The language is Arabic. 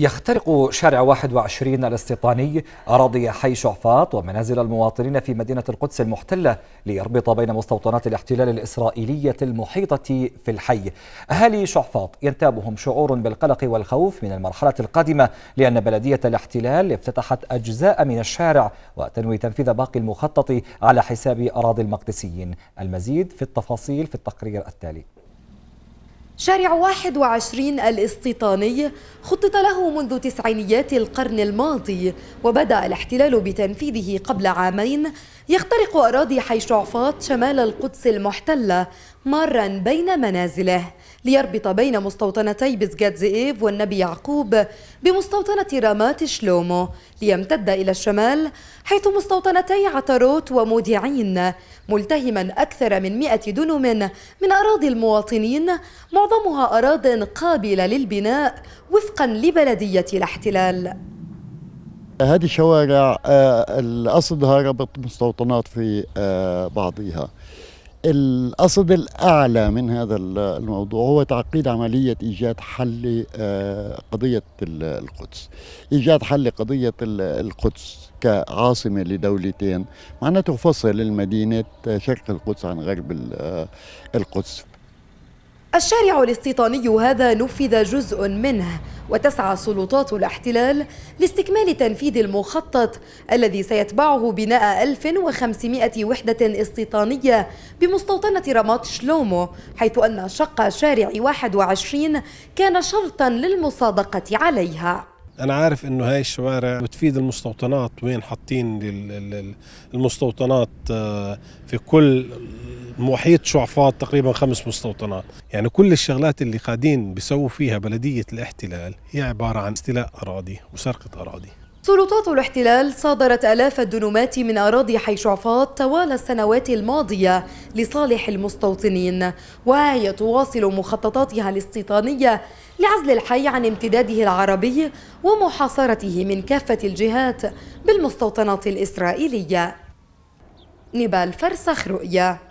يخترق شارع 21 الاستيطاني أراضي حي شعفاط ومنازل المواطنين في مدينة القدس المحتلة ليربط بين مستوطنات الاحتلال الإسرائيلية المحيطة في الحي أهالي شعفاط ينتابهم شعور بالقلق والخوف من المرحلة القادمة لأن بلدية الاحتلال افتتحت أجزاء من الشارع وتنوي تنفيذ باقي المخطط على حساب أراضي المقدسيين المزيد في التفاصيل في التقرير التالي شارع 21 الاستيطاني خطط له منذ تسعينيات القرن الماضي وبدأ الاحتلال بتنفيذه قبل عامين يخترق أراضي حي شعفاط شمال القدس المحتلة مارا بين منازله ليربط بين مستوطنتي بزجاد زئيف والنبي يعقوب بمستوطنة رامات شلومو ليمتد إلى الشمال حيث مستوطنتي عتروت ومودعين ملتهما أكثر من 100 دنم من أراضي المواطنين معظمها أراض قابلة للبناء وفقا لبلدية الاحتلال هذه الشوارع آه، الأصلها ربط مستوطنات في آه، بعضها الأصد الأعلى من هذا الموضوع هو تعقيد عملية إيجاد حل آه، قضية القدس إيجاد حل قضية القدس كعاصمة لدولتين معناته فصل المدينة شرق القدس عن غرب القدس الشارع الاستيطاني هذا نفذ جزء منه وتسعى سلطات الاحتلال لاستكمال تنفيذ المخطط الذي سيتبعه بناء 1500 وحدة استيطانية بمستوطنة رماد شلومو حيث أن شق شارع 21 كان شرطا للمصادقة عليها أنا عارف إنه هاي الشوارع بتفيد المستوطنات وين حاطين المستوطنات آه، في كل محيط شعفاط تقريبا خمس مستوطنات يعني كل الشغلات اللي قاعدين بيسووا فيها بلدية الاحتلال هي عبارة عن استيلاء أراضي وسرقة أراضي سلطات الاحتلال صادرت آلاف الدنومات من أراضي حي شعفاط طوال السنوات الماضية لصالح المستوطنين وهي تواصل مخططاتها الاستيطانية لعزل الحي عن امتداده العربي ومحاصرته من كافة الجهات بالمستوطنات الإسرائيلية نبال فرسخ رؤية